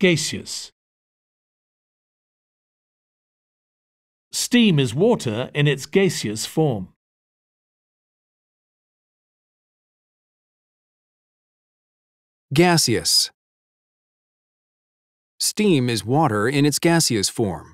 gaseous. Steam is water in its gaseous form. Gaseous. Steam is water in its gaseous form.